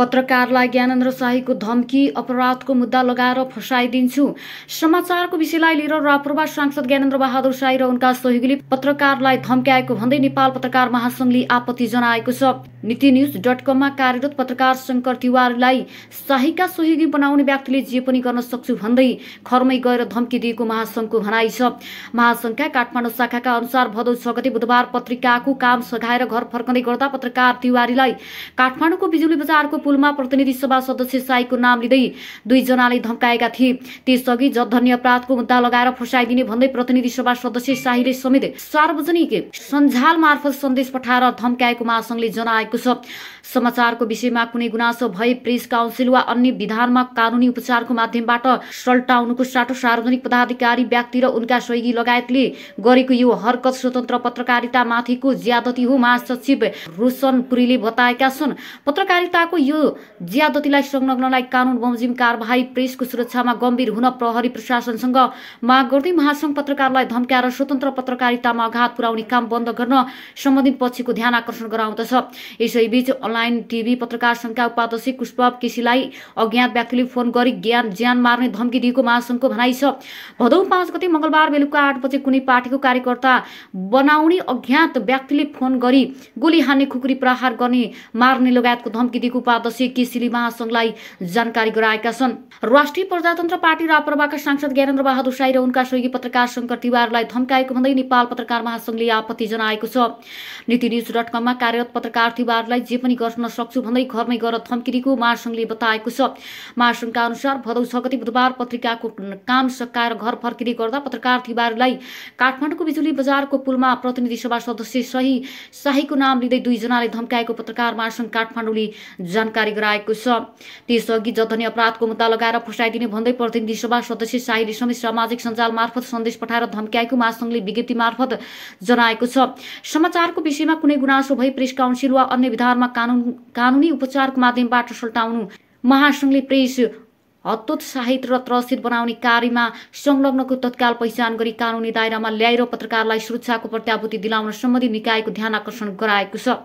पत्रकारलाई ज्ञानेन्द्र शाहीको धम्की अपराधको मुद्दा लगाएर फसाइदिन्छु समाचारको विषयलाई लिएर राप्रभा सांसद ज्ञानेन्द्र बहादुर शाही र उनका सहयोगीले पत्रकारलाई धम्क्याएको भन्दै नेपाल पत्रकार महासङ्घले आपत्ति जनाएको छ नीति न्युज डट कममा कार्यरत पत्रकार शङ्कर तिवारीलाई शाहीका सहयोगी बनाउने व्यक्तिले जे पनि गर्न सक्छु भन्दै खरमै गएर धम्की दिएको महासङ्घको भनाइ छ महासङ्घका काठमाडौँ शाखाका अनुसार भदौ छ गते बुधबार पत्रिकाको काम सघाएर घर फर्कँदै गर्दा पत्रकार तिवारीलाई काठमाडौँको बिजुली बजारको पुलमा प्रतिनिधि सभा सदस्य साईको नाम लिँदै दुईजनाले धम्काएका थिए त्यसअघि जधन्य अपराधको मुद्दा लगाएर फुसाइदिने भन्दै प्रतिनिधि सभा सदस्य शाहीले समेत सार्वजनिक सञ्जाल मार्फत सन्देश पठाएर धम्काएको महासङ्घले जनाएको छ समाचारको विषयमा कुनै गुनासो भए प्रेस काउन्सिल वा अन्य विधानमा कानुनी उपचारको माध्यमबाट सल्टाउनुको साटो सार्वजनिक पदाधिकारी व्यक्ति र उनका सहयोगी लगायतले गरेको यो हरकत स्वतन्त्र पत्रकारितामाथिको ज्यादती हो महासचिव रोशन पुरीले बताएका छन् पत्रकारिताको यो ज्यादतीलाई संलग्नलाई कानुन बमोजिम कारवाही प्रेसको सुरक्षामा गम्भीर हुन प्रहरी प्रशासनसँग माग गर्दै महासङ्घ पत्रकारलाई धम्क्याएर स्वतन्त्र पत्रकारितामा आघात पुर्याउने काम बन्द गर्न सम्बन्धित पक्षको ध्यान आकर्षण गराउँदछ यसैबीच अनलाइन टिभी पत्रकार संघका उपाध्यक्ष पुष्प केसीलाई अज्ञात व्यक्तिले फोन गरी ज्ञान ज्यान मार्ने धम्की दिएको महासङ्घको भनाइ छ भदौ पाँच गते मंगलबार बेलुका आठ बजे कुनै पार्टीको कार्यकर्ता बनाउने अज्ञात व्यक्तिले फोन गरी गोली हान्ने खुकुरी प्रहार गर्ने मार्ने लगायतको धम्की दिएको सदस्य केसीले महासङ्घलाई जानकारी गराएका छन् राष्ट्रिय प्रजातन्त्र पार्टी राप्रपाका सांसद ज्ञानेन्द्र बहादुर साई र उनका सहयोगी पत्रकार शङ्कर तिवारलाई धम्काएको भन्दै नेपाल पत्रकार महासङ्घले आपत्ति जनाएको छ नीति न्युज डट कममा कार्यरत पत्रकार तिवारलाई जे पनि गर्न सक्छु भन्दै घरमै गएर धम्किएको महासङ्घले बताएको छ महासङ्घका अनुसार भदौ छ गति बुधबार पत्रिकाको काम सकाएर घर फर्किने गर्दा पत्रकार तिवारीलाई काठमाडौँको बिजुली बजारको पुलमा प्रतिनिधि सभा सदस्य सही शाहीको नाम लिँदै दुईजनाले धम्काएको पत्रकार महासङ्घ काठमाडौँले जान जानकारी गराएको छ त्यसअघि जतनी अपराधको मुद्दा लगाएर फुसाइदिने भन्दै प्रतिनिधि सभा सदस्य साहिले समेत सामाजिक सञ्जाल मार्फत सन्देश पठाएर धम्क्याएको महासङ्घले विज्ञप्ति मार्फत जनाएको छ समाचारको विषयमा कुनै गुनासो भई प्रेस काउन्सिल वा अन्य विधानमा कानुन कानुनी उपचारको माध्यमबाट सल्टाउनु महासङ्घले प्रेस हतोत्साहित र त्रसित बनाउने कार्यमा संलग्नको तत्काल पहिचान गरी कानुनी दायरामा ल्याएर पत्रकारलाई सुरक्षाको प्रत्याभूति दिलाउन सम्बन्धी निकायको ध्यान आकर्षण गराएको छ